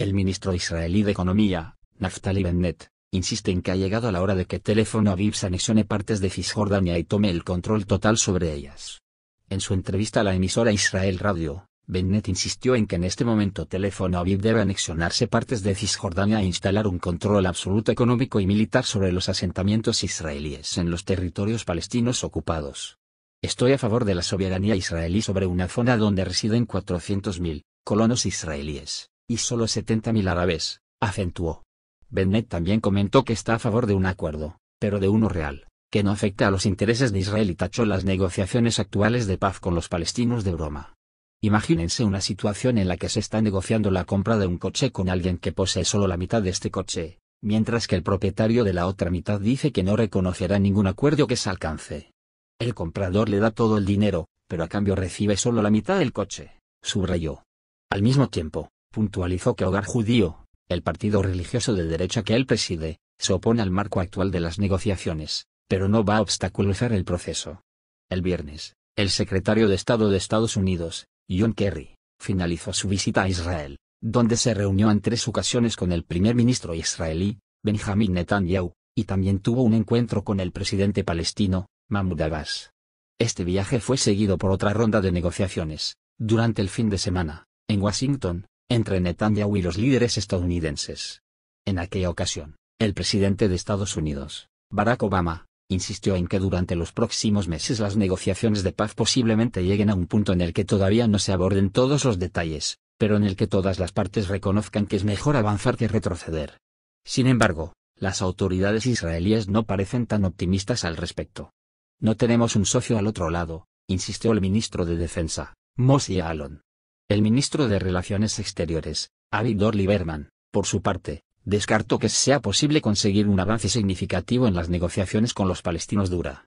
El ministro israelí de Economía, Naftali Bennett, insiste en que ha llegado la hora de que Teléfono Aviv se anexione partes de Cisjordania y tome el control total sobre ellas. En su entrevista a la emisora Israel Radio, Bennett insistió en que en este momento Teléfono Aviv debe anexionarse partes de Cisjordania e instalar un control absoluto económico y militar sobre los asentamientos israelíes en los territorios palestinos ocupados. Estoy a favor de la soberanía israelí sobre una zona donde residen 400.000 colonos israelíes y solo 70.000 árabes, acentuó. Bennett también comentó que está a favor de un acuerdo, pero de uno real, que no afecta a los intereses de Israel y tachó las negociaciones actuales de paz con los palestinos de broma. Imagínense una situación en la que se está negociando la compra de un coche con alguien que posee solo la mitad de este coche, mientras que el propietario de la otra mitad dice que no reconocerá ningún acuerdo que se alcance. El comprador le da todo el dinero, pero a cambio recibe solo la mitad del coche, subrayó. Al mismo tiempo, puntualizó que Hogar Judío, el partido religioso de derecha que él preside, se opone al marco actual de las negociaciones, pero no va a obstaculizar el proceso. El viernes, el secretario de Estado de Estados Unidos, John Kerry, finalizó su visita a Israel, donde se reunió en tres ocasiones con el primer ministro israelí, Benjamin Netanyahu, y también tuvo un encuentro con el presidente palestino, Mahmoud Abbas. Este viaje fue seguido por otra ronda de negociaciones, durante el fin de semana, en Washington, entre Netanyahu y los líderes estadounidenses. En aquella ocasión, el presidente de Estados Unidos, Barack Obama, insistió en que durante los próximos meses las negociaciones de paz posiblemente lleguen a un punto en el que todavía no se aborden todos los detalles, pero en el que todas las partes reconozcan que es mejor avanzar que retroceder. Sin embargo, las autoridades israelíes no parecen tan optimistas al respecto. No tenemos un socio al otro lado, insistió el ministro de Defensa, Moshe Alon. El ministro de Relaciones Exteriores, Avigdor Lieberman, por su parte, descartó que sea posible conseguir un avance significativo en las negociaciones con los palestinos dura